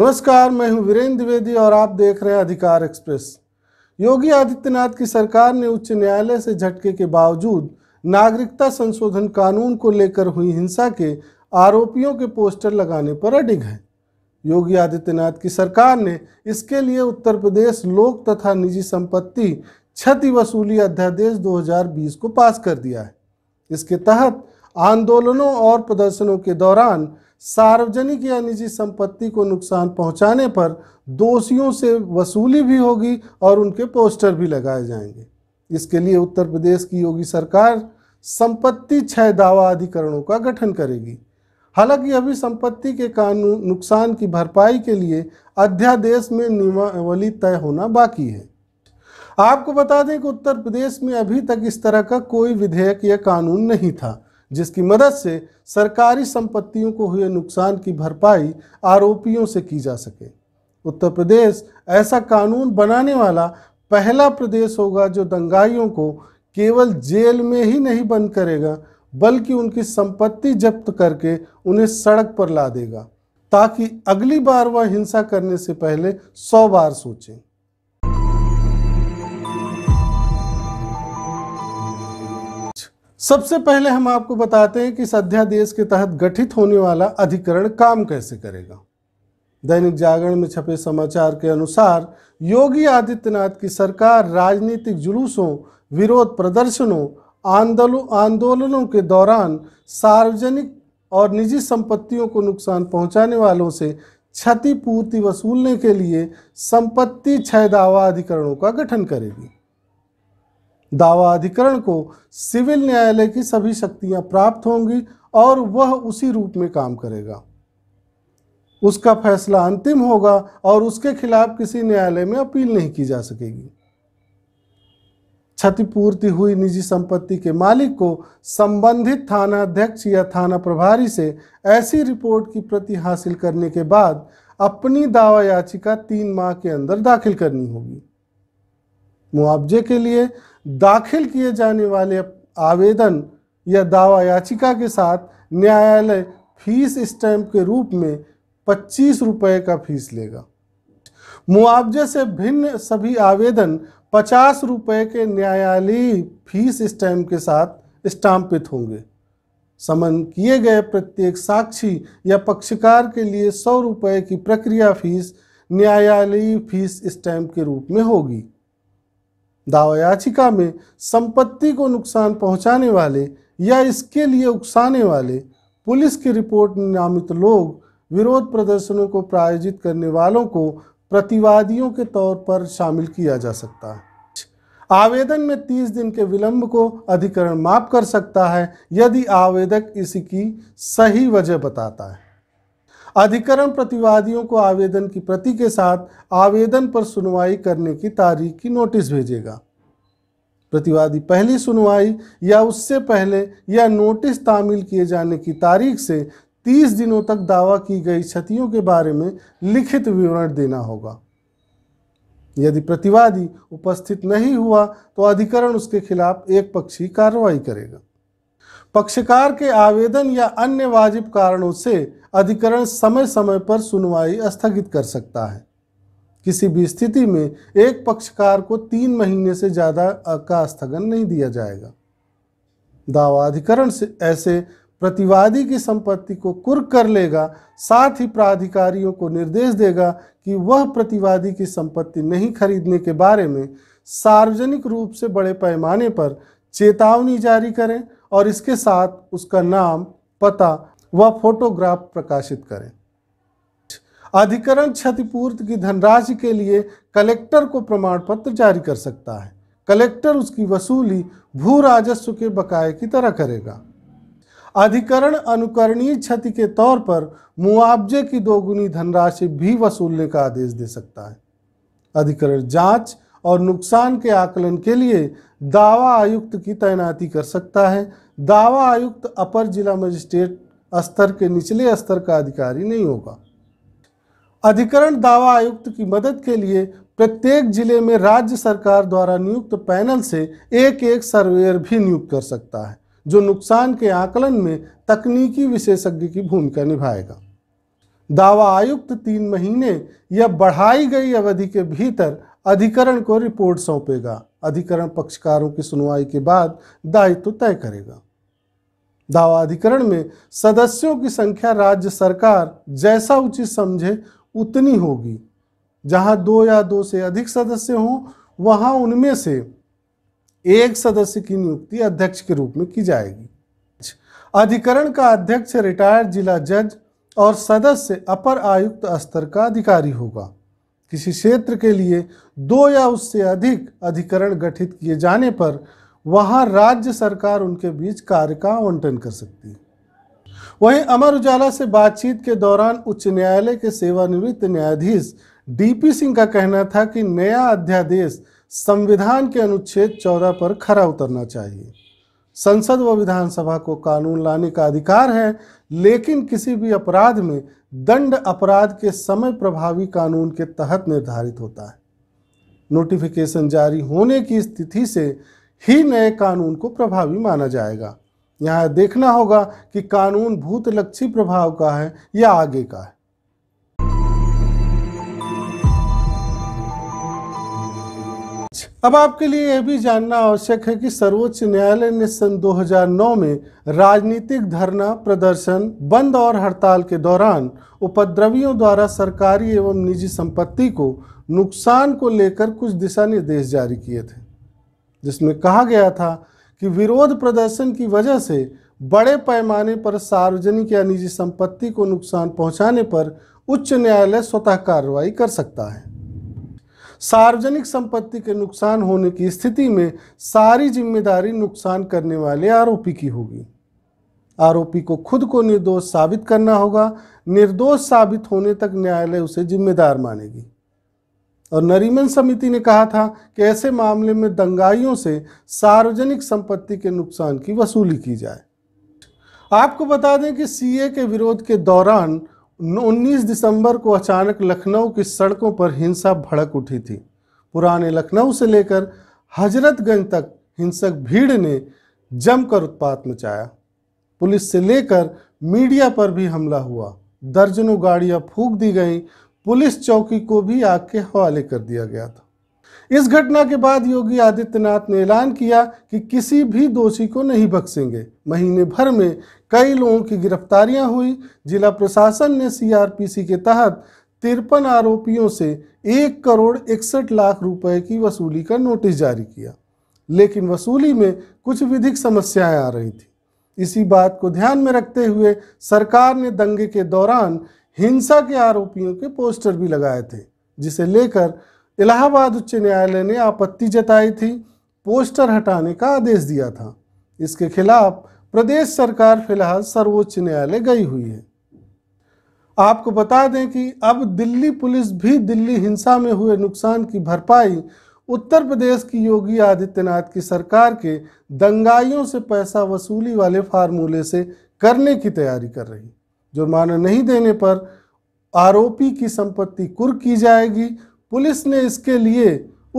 नमस्कार मैं हूं वीरेंद्र द्विवेदी और आप देख रहे हैं अधिकार एक्सप्रेस योगी आदित्यनाथ की सरकार ने उच्च न्यायालय से झटके के बावजूद नागरिकता संशोधन कानून को लेकर हुई हिंसा के आरोपियों के पोस्टर लगाने पर अडिग है योगी आदित्यनाथ की सरकार ने इसके लिए उत्तर प्रदेश लोक तथा निजी संपत्ति क्षति वसूली अध्यादेश 2020 को पास कर दिया है इसके तहत आंदोलनों और प्रदर्शनों के दौरान सार्वजनिक या निजी संपत्ति को नुकसान पहुंचाने पर दोषियों से वसूली भी होगी और उनके पोस्टर भी लगाए जाएंगे इसके लिए उत्तर प्रदेश की योगी सरकार संपत्ति क्षय दावा अधिकरणों का गठन करेगी हालांकि अभी संपत्ति के कानून नुकसान की भरपाई के लिए अध्यादेश में नियमावली तय होना बाकी है आपको बता दें कि उत्तर प्रदेश में अभी तक इस तरह का कोई विधेयक या कानून नहीं था जिसकी मदद से सरकारी संपत्तियों को हुए नुकसान की भरपाई आरोपियों से की जा सके उत्तर प्रदेश ऐसा कानून बनाने वाला पहला प्रदेश होगा जो दंगाइयों को केवल जेल में ही नहीं बंद करेगा बल्कि उनकी संपत्ति जब्त करके उन्हें सड़क पर ला देगा ताकि अगली बार वह हिंसा करने से पहले सौ बार सोचें सबसे पहले हम आपको बताते हैं कि इस अध्यादेश के तहत गठित होने वाला अधिकरण काम कैसे करेगा दैनिक जागरण में छपे समाचार के अनुसार योगी आदित्यनाथ की सरकार राजनीतिक जुलूसों विरोध प्रदर्शनों आंदोलन आंदोलनों के दौरान सार्वजनिक और निजी संपत्तियों को नुकसान पहुंचाने वालों से क्षतिपूर्ति वसूलने के लिए संपत्ति क्षय दावा अधिकरणों का गठन करेगी दावा अधिकरण को सिविल न्यायालय की सभी शक्तियां प्राप्त होंगी और वह उसी रूप में काम करेगा उसका फैसला अंतिम होगा और उसके खिलाफ किसी न्यायालय में अपील नहीं की जा सकेगी क्षतिपूर्ति हुई निजी संपत्ति के मालिक को संबंधित थाना अध्यक्ष या थाना प्रभारी से ऐसी रिपोर्ट की प्रति हासिल करने के बाद अपनी दावा याचिका तीन माह के अंदर दाखिल करनी होगी मुआवजे के लिए दाखिल किए जाने वाले आवेदन या दावा याचिका के साथ न्यायालय फीस स्टैम्प के रूप में पच्चीस रुपये का फीस लेगा मुआवजे से भिन्न सभी आवेदन पचास रुपये के न्यायालयी फीस स्टैम्प के साथ स्टाम्पित होंगे समन किए गए प्रत्येक साक्षी या पक्षकार के लिए सौ रुपये की प्रक्रिया फीस न्यायालयी फीस स्टैम्प के रूप में होगी दावा याचिका में संपत्ति को नुकसान पहुंचाने वाले या इसके लिए उकसाने वाले पुलिस की रिपोर्ट में नामित लोग विरोध प्रदर्शनों को प्रायोजित करने वालों को प्रतिवादियों के तौर पर शामिल किया जा सकता है आवेदन में 30 दिन के विलंब को अधिकरण माफ कर सकता है यदि आवेदक इसकी सही वजह बताता है अधिकरण प्रतिवादियों को आवेदन की प्रति के साथ आवेदन पर सुनवाई करने की तारीख की नोटिस भेजेगा प्रतिवादी पहली सुनवाई या उससे पहले या नोटिस तामील किए जाने की तारीख से 30 दिनों तक दावा की गई क्षतियों के बारे में लिखित विवरण देना होगा यदि प्रतिवादी उपस्थित नहीं हुआ तो अधिकरण उसके खिलाफ एक पक्षी कार्रवाई करेगा पक्षकार के आवेदन या अन्य वाजिब कारणों से अधिकरण समय समय पर सुनवाई स्थगित कर सकता है किसी भी स्थिति में एक पक्षकार को तीन महीने से ज़्यादा का स्थगन नहीं दिया जाएगा दावा अधिकरण से ऐसे प्रतिवादी की संपत्ति को कुर्क कर लेगा साथ ही प्राधिकारियों को निर्देश देगा कि वह प्रतिवादी की संपत्ति नहीं खरीदने के बारे में सार्वजनिक रूप से बड़े पैमाने पर चेतावनी जारी करें और इसके साथ उसका नाम पता व फोटोग्राफ प्रकाशित करें अधिकरण क्षतिपूर्ति की धनराशि के लिए कलेक्टर को प्रमाण पत्र जारी कर सकता है कलेक्टर उसकी वसूली भू राजस्व के बकाए की तरह करेगा अधिकरण अनुकरणीय क्षति के तौर पर मुआवजे की दोगुनी धनराशि भी वसूलने का आदेश दे सकता है अधिकरण जांच और नुकसान के आकलन के लिए दावा आयुक्त की तैनाती कर सकता है दावा आयुक्त अपर जिला मजिस्ट्रेट स्तर के निचले स्तर का अधिकारी नहीं होगा अधिकरण दावा आयुक्त की मदद के लिए प्रत्येक जिले में राज्य सरकार द्वारा नियुक्त पैनल से एक एक सर्वेयर भी नियुक्त कर सकता है जो नुकसान के आकलन में तकनीकी विशेषज्ञ की भूमिका निभाएगा दावा आयुक्त तीन महीने या बढ़ाई गई अवधि के भीतर अधिकरण को रिपोर्ट सौंपेगा अधिकरण पक्षकारों की सुनवाई के बाद दायित्व तो तय करेगा दावा अधिकरण में सदस्यों की संख्या राज्य सरकार जैसा उचित समझे उतनी होगी जहां दो या दो से अधिक सदस्य हों वहां उनमें से एक सदस्य की नियुक्ति अध्यक्ष के रूप में की जाएगी अधिकरण का अध्यक्ष रिटायर्ड जिला जज और सदस्य अपर आयुक्त स्तर का अधिकारी होगा किसी क्षेत्र के लिए दो या उससे अधिक अधिकरण गठित किए जाने पर वहां राज्य सरकार उनके बीच कार्य का आवंटन कर सकती है वहीं अमर उजाला से बातचीत के दौरान उच्च न्यायालय के सेवानिवृत्त न्यायाधीश डीपी सिंह का कहना था कि नया अध्यादेश संविधान के अनुच्छेद 14 पर खरा उतरना चाहिए संसद व विधानसभा को कानून लाने का अधिकार है लेकिन किसी भी अपराध में दंड अपराध के समय प्रभावी कानून के तहत निर्धारित होता है नोटिफिकेशन जारी होने की स्थिति से ही नए कानून को प्रभावी माना जाएगा यहाँ देखना होगा कि कानून भूतलक्षी प्रभाव का है या आगे का है अब आपके लिए यह भी जानना आवश्यक है कि सर्वोच्च न्यायालय ने सन 2009 में राजनीतिक धरना प्रदर्शन बंद और हड़ताल के दौरान उपद्रवियों द्वारा सरकारी एवं निजी संपत्ति को नुकसान को लेकर कुछ दिशा निर्देश जारी किए थे जिसमें कहा गया था कि विरोध प्रदर्शन की वजह से बड़े पैमाने पर सार्वजनिक या निजी संपत्ति को नुकसान पहुंचाने पर उच्च न्यायालय स्वतः कार्रवाई कर सकता है सार्वजनिक संपत्ति के नुकसान होने की स्थिति में सारी जिम्मेदारी नुकसान करने वाले आरोपी की होगी आरोपी को खुद को निर्दोष साबित करना होगा निर्दोष साबित होने तक न्यायालय उसे जिम्मेदार मानेगी और नरीमन समिति ने कहा था कि ऐसे मामले में दंगाइयों से सार्वजनिक संपत्ति के नुकसान की वसूली की जाए आपको बता दें कि सीए के विरोध के दौरान 19 दिसंबर को अचानक लखनऊ की सड़कों पर हिंसा भड़क उठी थी पुराने लखनऊ से लेकर हजरतगंज तक हिंसक भीड़ ने जमकर उत्पात मचाया पुलिस से लेकर मीडिया पर भी हमला हुआ दर्जनों गाड़ियां फूक दी गईं पुलिस चौकी को भी आग के हवाले कर दिया गया था इस घटना के बाद योगी आदित्यनाथ ने ऐलान किया कि किसी भी दोषी को नहीं बख्शेंगे महीने भर में कई लोगों की गिरफ्तारियां हुई जिला प्रशासन ने सीआरपीसी के तहत तिरपन आरोपियों से एक करोड़ इकसठ लाख रुपए की वसूली का नोटिस जारी किया लेकिन वसूली में कुछ विधिक समस्याएं आ रही थी इसी बात को ध्यान में रखते हुए सरकार ने दंगे के दौरान हिंसा के आरोपियों के पोस्टर भी लगाए थे जिसे लेकर इलाहाबाद उच्च न्यायालय ने आपत्ति जताई थी पोस्टर हटाने का आदेश दिया था इसके खिलाफ प्रदेश सरकार फिलहाल सर्वोच्च न्यायालय गई हुई है आपको बता दें कि अब दिल्ली पुलिस भी दिल्ली हिंसा में हुए नुकसान की भरपाई उत्तर प्रदेश की योगी आदित्यनाथ की सरकार के दंगाइयों से पैसा वसूली वाले फार्मूले से करने की तैयारी कर रही जुर्माना नहीं देने पर आरोपी की संपत्ति कुर्क की जाएगी पुलिस ने इसके लिए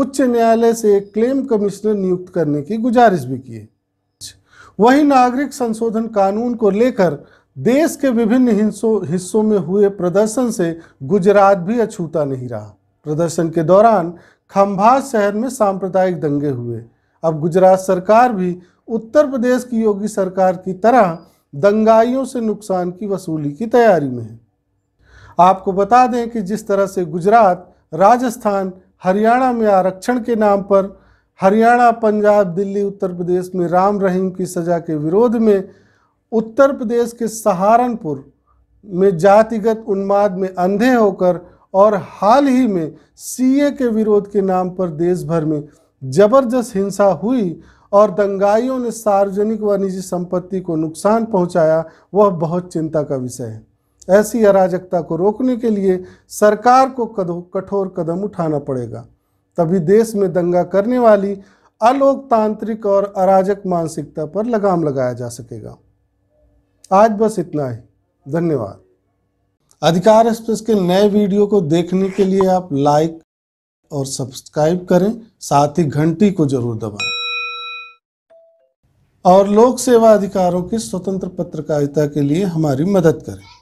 उच्च न्यायालय से एक क्लेम कमिश्नर नियुक्त करने की गुजारिश भी की वही नागरिक संशोधन कानून को लेकर देश के विभिन्न हिस्सों में हुए प्रदर्शन से गुजरात भी अछूता नहीं रहा प्रदर्शन के दौरान खंभा शहर में सांप्रदायिक दंगे हुए अब गुजरात सरकार भी उत्तर प्रदेश की योगी सरकार की तरह दंगाइयों से नुकसान की वसूली की तैयारी में है आपको बता दें कि जिस तरह से गुजरात राजस्थान हरियाणा में आरक्षण के नाम पर हरियाणा पंजाब दिल्ली उत्तर प्रदेश में राम रहीम की सज़ा के विरोध में उत्तर प्रदेश के सहारनपुर में जातिगत उन्माद में अंधे होकर और हाल ही में सीए के विरोध के नाम पर देश भर में जबरदस्त हिंसा हुई और दंगाइयों ने सार्वजनिक व निजी संपत्ति को नुकसान पहुंचाया वह बहुत चिंता का विषय है ऐसी अराजकता को रोकने के लिए सरकार को कठोर कदम उठाना पड़ेगा तभी देश में दंगा करने वाली अलोकतांत्रिक और अराजक मानसिकता पर लगाम लगाया जा सकेगा आज बस इतना ही धन्यवाद अधिकार एक्सप्रेस के नए वीडियो को देखने के लिए आप लाइक और सब्सक्राइब करें साथ ही घंटी को जरूर दबाएं और लोक सेवा अधिकारों की स्वतंत्र पत्रकारिता के लिए हमारी मदद करें